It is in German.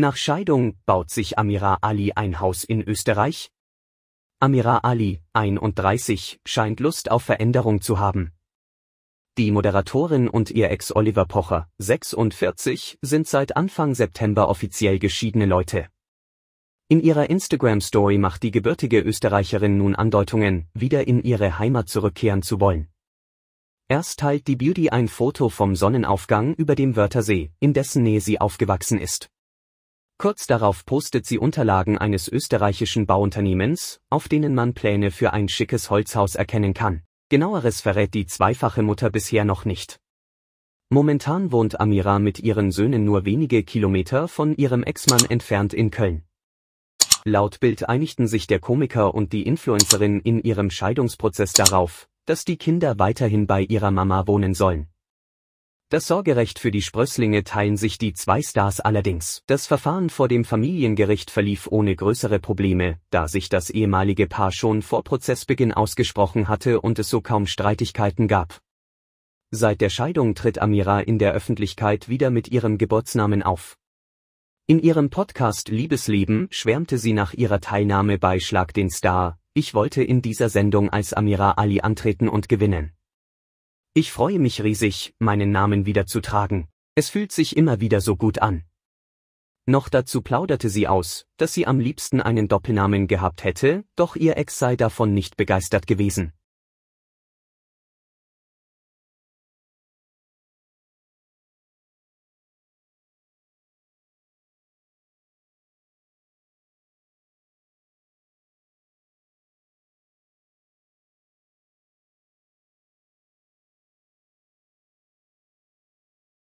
Nach Scheidung baut sich Amira Ali ein Haus in Österreich? Amira Ali, 31, scheint Lust auf Veränderung zu haben. Die Moderatorin und ihr Ex Oliver Pocher, 46, sind seit Anfang September offiziell geschiedene Leute. In ihrer Instagram-Story macht die gebürtige Österreicherin nun Andeutungen, wieder in ihre Heimat zurückkehren zu wollen. Erst teilt die Beauty ein Foto vom Sonnenaufgang über dem Wörthersee, in dessen Nähe sie aufgewachsen ist. Kurz darauf postet sie Unterlagen eines österreichischen Bauunternehmens, auf denen man Pläne für ein schickes Holzhaus erkennen kann. Genaueres verrät die zweifache Mutter bisher noch nicht. Momentan wohnt Amira mit ihren Söhnen nur wenige Kilometer von ihrem Ex-Mann entfernt in Köln. Laut Bild einigten sich der Komiker und die Influencerin in ihrem Scheidungsprozess darauf, dass die Kinder weiterhin bei ihrer Mama wohnen sollen. Das Sorgerecht für die Sprösslinge teilen sich die zwei Stars allerdings. Das Verfahren vor dem Familiengericht verlief ohne größere Probleme, da sich das ehemalige Paar schon vor Prozessbeginn ausgesprochen hatte und es so kaum Streitigkeiten gab. Seit der Scheidung tritt Amira in der Öffentlichkeit wieder mit ihrem Geburtsnamen auf. In ihrem Podcast Liebesleben schwärmte sie nach ihrer Teilnahme bei Schlag den Star, ich wollte in dieser Sendung als Amira Ali antreten und gewinnen. Ich freue mich riesig, meinen Namen wieder zu tragen. Es fühlt sich immer wieder so gut an. Noch dazu plauderte sie aus, dass sie am liebsten einen Doppelnamen gehabt hätte, doch ihr Ex sei davon nicht begeistert gewesen.